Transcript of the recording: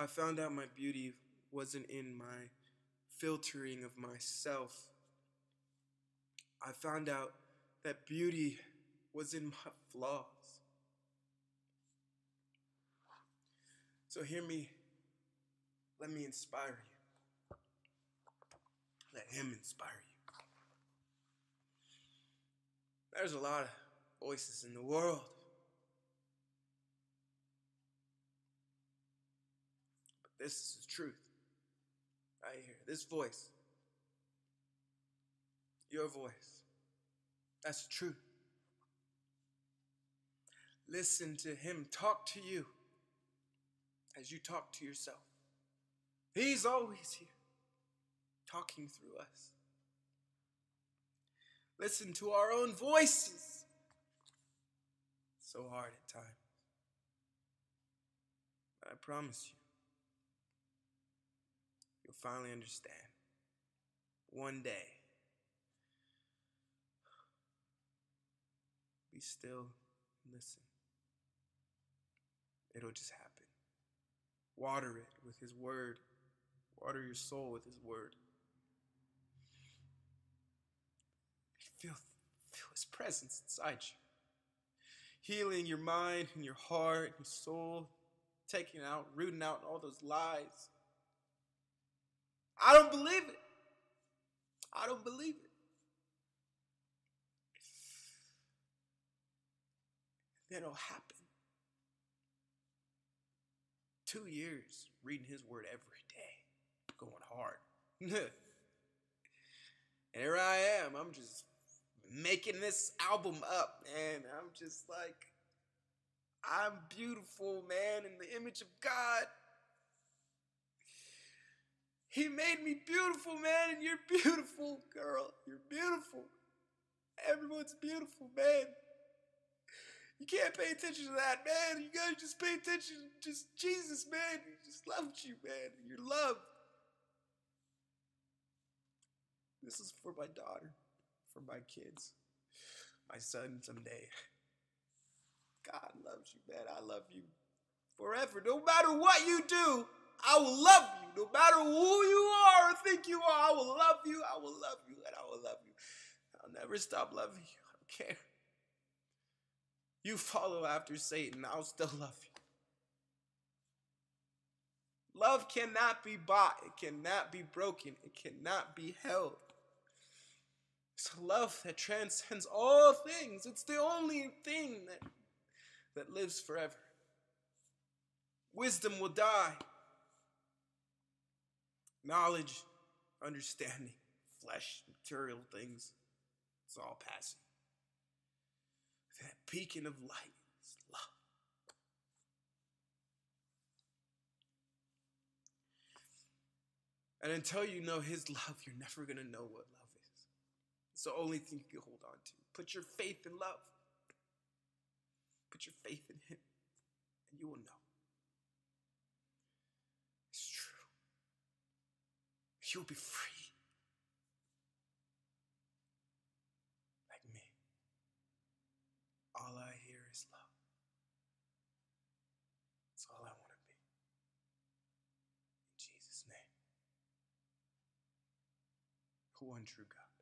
I found out my beauty wasn't in my filtering of myself. I found out that beauty was in my flaws. So hear me. Let me inspire you. Let him inspire you. There's a lot of voices in the world. This is truth. Right here. This voice. Your voice. That's the truth. Listen to him talk to you as you talk to yourself. He's always here talking through us. Listen to our own voices. So hard at times. I promise you, You'll finally understand. One day. Be still and listen. It'll just happen. Water it with His Word. Water your soul with His Word. Feel, feel His presence inside you healing your mind and your heart and your soul, taking out, rooting out all those lies, I don't believe it. I don't believe it. Then it'll happen. Two years reading his word every day, going hard. and here I am. I'm just making this album up, and I'm just like, I'm beautiful, man, in the image of God. He made me beautiful, man, and you're beautiful, girl. You're beautiful. Everyone's beautiful, man. You can't pay attention to that, man. You gotta just pay attention to just Jesus, man. He just loved you, man. You're loved. This is for my daughter, for my kids, my son someday. God loves you, man. I love you forever. No matter what you do, I will love you. No matter who you are or think you are, I will love you. I will love you and I will love you. I'll never stop loving you. I don't care. You follow after Satan, I'll still love you. Love cannot be bought, it cannot be broken, it cannot be held. It's a love that transcends all things. It's the only thing that, that lives forever. Wisdom will die. Knowledge, understanding, flesh, material things, it's all passing. That beacon of light is love. And until you know His love, you're never going to know what love is. It's the only thing you can hold on to. Put your faith in love, put your faith in Him. you'll be free. Like me. All I hear is love. That's all I want to be. In Jesus' name. Who untrue God?